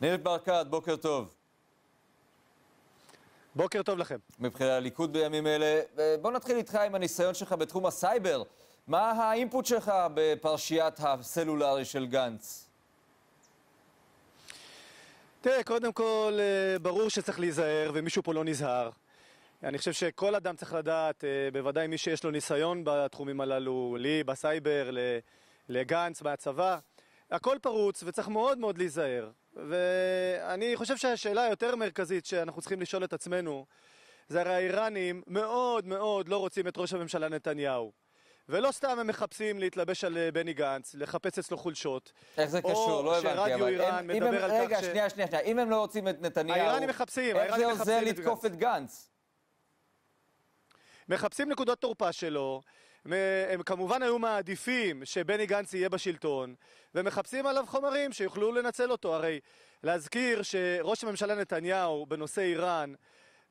ניר ברקת, בוקר טוב. בוקר טוב לכם. מבחינת הליכוד בימים אלה, בוא נתחיל איתך עם הניסיון שלך בתחום הסייבר. מה האינפוט שלך בפרשיית הסלולרי של גנץ? תראה, קודם כל, אה, ברור שצריך להיזהר, ומישהו פה לא נזהר. אני חושב שכל אדם צריך לדעת, אה, בוודאי מי שיש לו ניסיון בתחומים הללו, לי, בסייבר, לגנץ, מהצבא, הכל פרוץ וצריך מאוד מאוד להיזהר. ואני חושב שהשאלה היותר מרכזית שאנחנו צריכים לשאול את עצמנו, זה הרי האיראנים מאוד מאוד לא רוצים את ראש הממשלה נתניהו. ולא סתם הם מחפשים להתלבש על אה, בני גנץ, לחפש אצלו חולשות. איך זה קשור? לא הבנתי, אבל... או שרדיו איראן הם, מדבר הם, על רגע, כך ש... רגע, שנייה, שנייה, שנייה. אם הם לא רוצים את נתניהו... האיראנים מחפשים, איך זה עוזר לתקוף את גנץ? מחפשים נקודות תורפה שלו, הם הם כמובן היו מעדיפים שבני גנץ יהיה בשלטון, ומחפשים עליו חומרים שיוכלו לנצל אותו. הרי להזכיר שראש הממשלה נתניהו בנושא איראן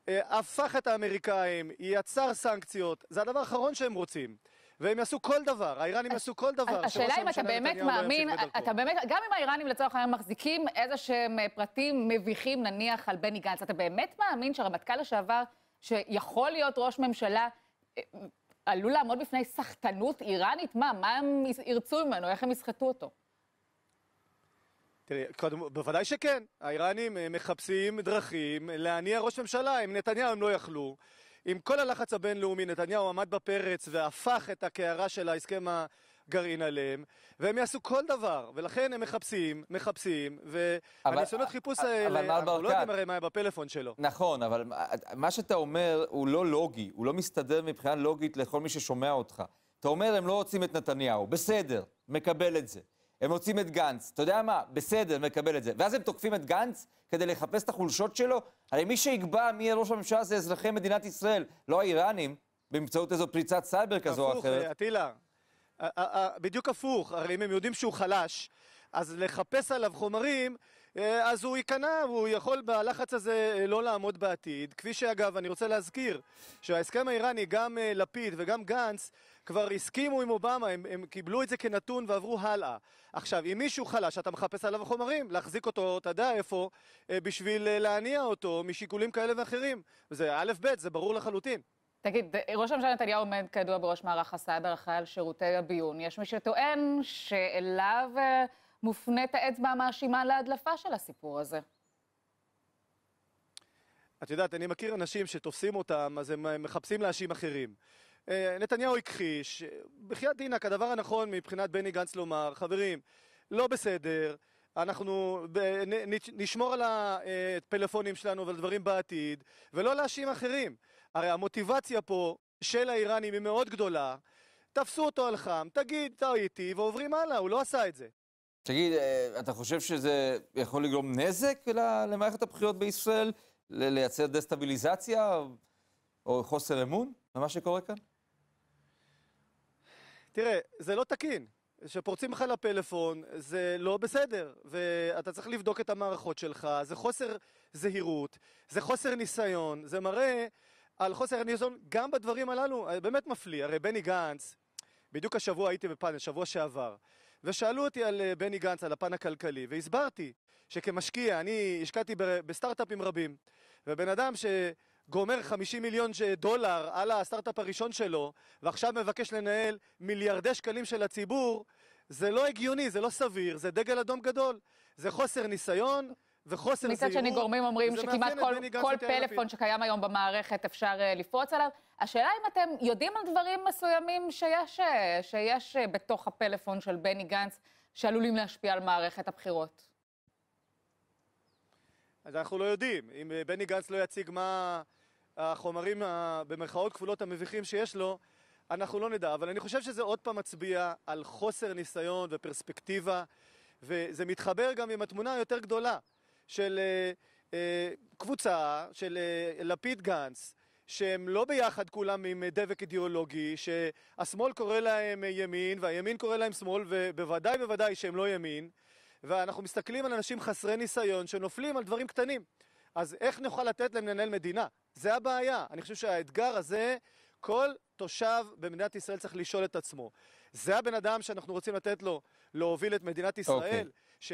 אה, הפך את האמריקאים, יצר סנקציות, זה הדבר האחרון שהם רוצים. והם יעשו כל דבר, האיראנים יעשו כל דבר. השאלה אם אתה באמת לא מאמין, אתה באמת, גם אם האיראנים לצורך העניין מחזיקים איזה שהם אה, פרטים מביכים נניח על בני גנץ, אתה באמת מאמין שהרמטכ"ל לשעבר, שיכול להיות ראש ממשלה, אה, עלול לעמוד בפני סחטנות איראנית? מה, מה הם ירצו ממנו? איך הם יסחטו אותו? תראי, קודם, בוודאי שכן. האיראנים אה, מחפשים דרכים להניע ראש ממשלה. עם נתניהו הם לא יכלו. עם כל הלחץ הבינלאומי, נתניהו עמד בפרץ והפך את הקערה של ההסכם ה... גרעין עליהם, והם יעשו כל דבר, ולכן הם מחפשים, מחפשים, והניסיונות חיפוש האלה, אנחנו ברכת. לא יודעים הרי מה היה בפלאפון שלו. נכון, אבל מה שאתה אומר הוא לא לוגי, הוא לא מסתדר מבחינה לוגית לכל מי ששומע אותך. אתה אומר, הם לא רוצים את נתניהו, בסדר, מקבל את זה. הם רוצים את גנץ, אתה יודע מה? בסדר, מקבל את זה. ואז הם תוקפים את גנץ כדי לחפש את החולשות שלו? הרי מי שיקבע מי יהיה ראש הממשלה זה אזרחי מדינת ישראל, לא האיראנים, באמצעות איזו פריצת סייבר כזו או אחרת. הפוך, אה, אטילה. בדיוק הפוך, הרי אם הם יודעים שהוא חלש, אז לחפש עליו חומרים, אה, אז הוא ייכנע, הוא יכול בלחץ הזה אה, לא לעמוד בעתיד. כפי שאגב, אני רוצה להזכיר שההסכם האיראני, גם אה, לפיד וגם גנץ, כבר הסכימו עם אובמה, הם, הם קיבלו את זה כנתון ועברו הלאה. עכשיו, אם מישהו חלש, אתה מחפש עליו חומרים, להחזיק אותו, אתה יודע איפה, בשביל להניע אותו משיקולים כאלה ואחרים. זה א'-ב', זה ברור לחלוטין. תגיד, ראש הממשלה נתניהו עומד כידוע בראש מערך הסייבר אחראי על שירותי הביון. יש מי שטוען שאליו אה, מופנית האצבע המאשימה להדלפה של הסיפור הזה. את יודעת, אני מכיר אנשים שתופסים אותם, אז הם אה, מחפשים להאשים אחרים. אה, נתניהו הכחיש, בחייאת דינק, הדבר הנכון מבחינת בני גנץ לומר, חברים, לא בסדר, אנחנו נשמור על הפלאפונים שלנו ועל דברים בעתיד, ולא להאשים אחרים. הרי המוטיבציה פה של האיראנים היא מאוד גדולה, תפסו אותו על חם, תגיד, טעיתי, ועוברים הלאה, הוא לא עשה את זה. תגיד, אה, אתה חושב שזה יכול לגרום נזק למערכת הבחירות בישראל? לייצר דסטביליזציה או חוסר אמון במה שקורה כאן? תראה, זה לא תקין. כשפורצים לך לפלאפון, זה לא בסדר, ואתה צריך לבדוק את המערכות שלך, זה חוסר זהירות, זה חוסר ניסיון, זה מראה על חוסר הניסיון גם בדברים הללו, אה, באמת מפליא, הרי בני גנץ, בדיוק השבוע הייתי בפאנל, שבוע שעבר, ושאלו אותי על אה, בני גנץ, על הפן הכלכלי, והסברתי שכמשקיע, אני השקעתי בסטארט-אפים רבים, ובן אדם שגומר 50 מיליון דולר על הסטארט-אפ הראשון שלו, ועכשיו מבקש לנהל מיליארדי שקלים של הציבור, זה לא הגיוני, זה לא סביר, זה דגל אדום גדול, זה חוסר ניסיון. וחוסר זהירות. מצד שני גורמים אומרים שכמעט כל, כל פלאפון שקיים היום במערכת אפשר אה, לפרוץ עליו. השאלה אם אתם יודעים על דברים מסוימים שיש, אה, שיש אה, בתוך הפלאפון של בני גנץ, שעלולים להשפיע על מערכת הבחירות. אז אנחנו לא יודעים. אם בני גנץ לא יציג מה החומרים, במרכאות כפולות, המביכים שיש לו, אנחנו לא נדע. אבל אני חושב שזה עוד פעם מצביע על חוסר ניסיון ופרספקטיבה, וזה מתחבר גם עם התמונה היותר גדולה. של אה, אה, קבוצה, של אה, לפיד גנץ, שהם לא ביחד כולם עם דבק אידיאולוגי, שהשמאל קורא להם ימין והימין קורא להם שמאל, ובוודאי בוודאי שהם לא ימין, ואנחנו מסתכלים על אנשים חסרי ניסיון שנופלים על דברים קטנים. אז איך נוכל לתת להם לנהל מדינה? זה הבעיה. אני חושב שהאתגר הזה, כל תושב במדינת ישראל צריך לשאול את עצמו. זה הבן אדם שאנחנו רוצים לתת לו להוביל את מדינת אוקיי. ישראל, okay.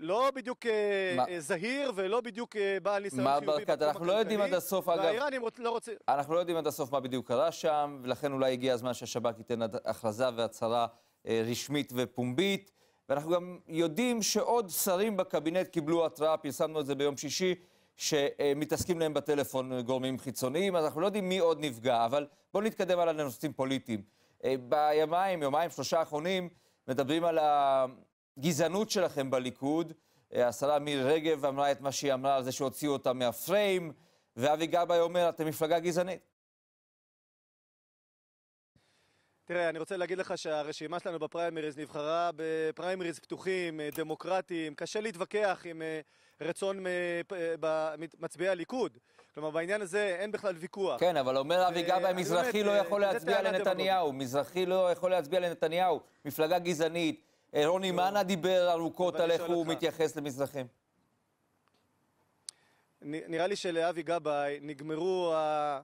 שלא בדיוק אה, מה? אה, זהיר ולא בדיוק אה, בעל ניסיון חיובי מה הכלכלי. אנחנו לא יודעים עד הסוף, אגב, והאיראנים לא רוצים... אנחנו לא יודעים עד הסוף מה בדיוק קרה שם, ולכן אולי הגיע הזמן שהשב"כ ייתן הכרזה והצהרה רשמית ופומבית. ואנחנו גם יודעים שעוד שרים בקבינט קיבלו התראה, פרסמנו את זה ביום שישי, שמתעסקים להם בטלפון גורמים חיצוניים, אז אנחנו לא יודעים מי עוד נפגע, אבל בואו נתקדם על הנושאים פוליטיים. בימיים, יומיים, שלושה האחרונים, מדברים על הגזענות שלכם בליכוד. אה, השרה מירי רגב אמרה את מה שהיא אמרה על זה שהוציאו אותה מהפריים, ואבי גבאי אומר, אתם מפלגה גזענית. תראה, אני רוצה להגיד לך שהרשימה שלנו בפריימריז נבחרה בפריימריז פתוחים, אה, דמוקרטיים, קשה להתווכח עם אה, רצון אה, מצביעי הליכוד. כלומר, בעניין הזה אין בכלל ויכוח. כן, אבל אומר אבי גבאי, מזרחי לא יכול להצביע לנתניהו. מזרחי לא יכול להצביע לנתניהו. מפלגה גזענית. רוני לא. מנה דיבר ארוכות על איך הוא מתייחס למזרחים. נראה לי שלאבי גבאי נגמרו ה...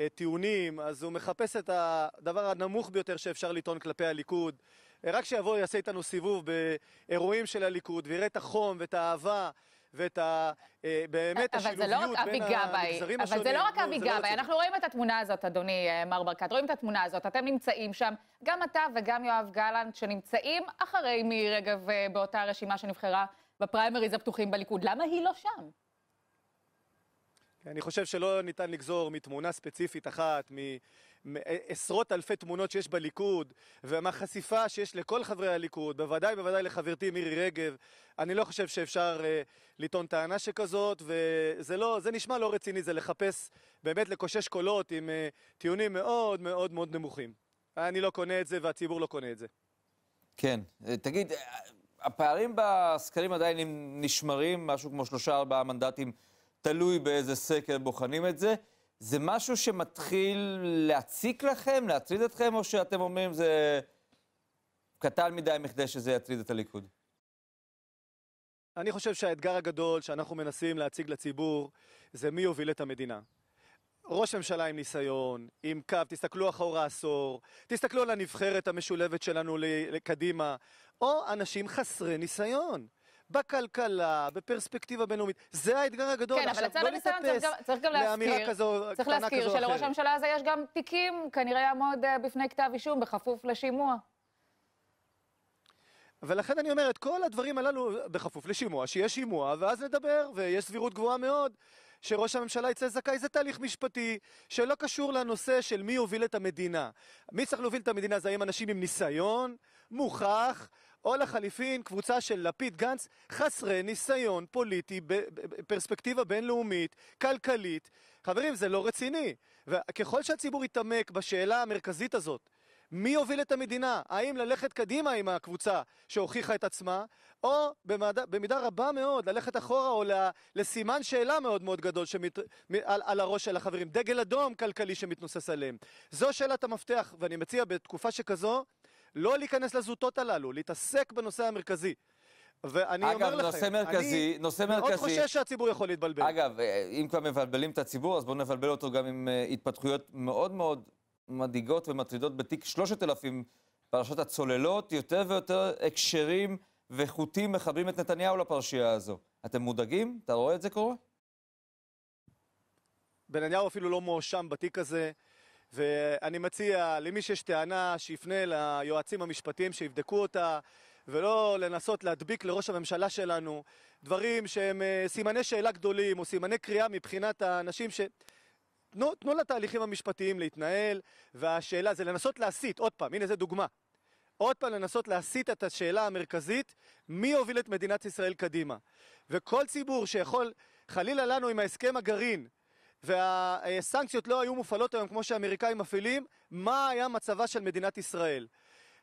אה, טיעונים, אז הוא מחפש את הדבר הנמוך ביותר שאפשר לטעון כלפי הליכוד. אה, רק שיבוא, יעשה איתנו סיבוב באירועים של הליכוד, ויראה את החום ואת האהבה. ואת ה... אה, באמת השילוביות לא בין המגזרים השונים. אבל זה לא רק אבי גבאי, לא לא, לא אנחנו רואים את התמונה הזאת, אדוני מר ברקת, רואים את התמונה הזאת, אתם נמצאים שם, גם אתה וגם יואב גלנט, שנמצאים אחרי מירי רגב באותה רשימה שנבחרה בפריימריז הפתוחים בליכוד, למה היא לא שם? אני חושב שלא ניתן לגזור מתמונה ספציפית אחת, מעשרות אלפי תמונות שיש בליכוד, ומהחשיפה שיש לכל חברי הליכוד, בוודאי בוודאי לחברתי מירי רגב, אני לא חושב שאפשר uh, לטעון טענה שכזאת, וזה לא, זה נשמע לא רציני, זה לחפש, באמת לקושש קולות עם uh, טיעונים מאוד מאוד מאוד נמוכים. אני לא קונה את זה והציבור לא קונה את זה. כן, אה, תגיד, הפערים בסקרים עדיין נשמרים, משהו כמו שלושה ארבעה מנדטים. תלוי באיזה סקר בוחנים את זה. זה משהו שמתחיל להציק לכם, להטריד אתכם, או שאתם אומרים זה קטן מדי מכדי שזה יטריד את הליכוד? אני חושב שהאתגר הגדול שאנחנו מנסים להציג לציבור זה מי יוביל את המדינה. ראש ממשלה עם ניסיון, עם קו, תסתכלו אחורה עשור, תסתכלו על הנבחרת המשולבת שלנו לקדימה, או אנשים חסרי ניסיון. בכלכלה, בפרספקטיבה בינלאומית. זה האתגר הגדול. כן, עכשיו, אבל לצד לא הניסיון צריך גם להזכיר, לאמירה כזו, צריך להזכיר שלראש הממשלה הזה יש גם תיקים, כנראה יעמוד אה, בפני כתב אישום, בכפוף לשימוע. ולכן אני אומר, את כל הדברים הללו, בכפוף לשימוע, שיהיה שימוע, ואז נדבר, ויש סבירות גבוהה מאוד. שראש הממשלה יצא זכאי, זה תהליך משפטי שלא קשור לנושא של מי יוביל את המדינה. מי צריך להוביל את המדינה זה האם אנשים עם ניסיון, מוכח, או לחליפין קבוצה של לפיד גנץ חסרי ניסיון פוליטי בפרספקטיבה בינלאומית, כלכלית. חברים, זה לא רציני. וככל שהציבור יתעמק בשאלה המרכזית הזאת, מי יוביל את המדינה? האם ללכת קדימה עם הקבוצה שהוכיחה את עצמה, או במד... במידה רבה מאוד ללכת אחורה או לסימן שאלה מאוד מאוד גדול שמת, על, על הראש של החברים, דגל אדום כלכלי שמתנוסס עליהם. זו שאלת המפתח, ואני מציע בתקופה שכזו, לא להיכנס לזוטות הללו, להתעסק בנושא המרכזי. ואני אגב, אומר נושא לכם, מרכזי, אני נושא מרכזי, מאוד חושש שהציבור יכול להתבלבל. אגב, אה, אם כבר מבלבלים את הציבור, אז בואו נבלבל אותו גם עם אה, התפתחויות מאוד מאוד מדאיגות ומטרידות בתיק 3000, פרשת הצוללות, יותר ויותר הקשרים וחוטים מחברים את נתניהו לפרשייה הזו. אתם מודאגים? אתה רואה את זה קורה? בנתניהו אפילו לא מואשם בתיק הזה. ואני מציע למי שיש טענה שיפנה ליועצים המשפטיים שיבדקו אותה ולא לנסות להדביק לראש הממשלה שלנו דברים שהם אה, סימני שאלה גדולים או סימני קריאה מבחינת האנשים ש... תנו, תנו לתהליכים המשפטיים להתנהל, והשאלה זה לנסות להסיט, עוד פעם, הנה זו דוגמה. עוד פעם לנסות להסיט את השאלה המרכזית, מי יוביל את מדינת ישראל קדימה. וכל ציבור שיכול, חלילה לנו עם ההסכם הגרעין, והסנקציות לא היו מופעלות היום כמו שהאמריקאים מפעילים, מה היה מצבה של מדינת ישראל.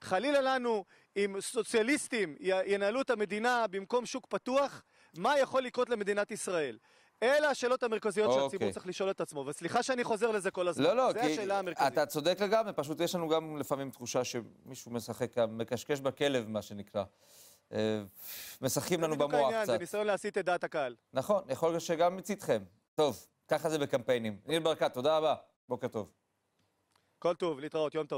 חלילה לנו אם סוציאליסטים ינהלו את המדינה במקום שוק פתוח, מה יכול לקרות למדינת ישראל? אלה השאלות המרכזיות okay. שהציבור אוקיי. צריך לשאול את עצמו, וסליחה שאני חוזר לזה כל הזמן, לא, לא, זו השאלה המרכזית. אתה צודק לגמרי, פשוט יש לנו גם לפעמים תחושה שמישהו משחק, מקשקש בכלב, מה שנקרא. אה, משחקים לנו במוח קצת. זה ניסיון להסיט את דעת הקהל. נכון, יכול להיות שגם מצידכם. טוב. ככה זה בקמפיינים. ניר ברקת, תודה רבה. בוקר טוב. כל טוב, להתראות, יום טוב.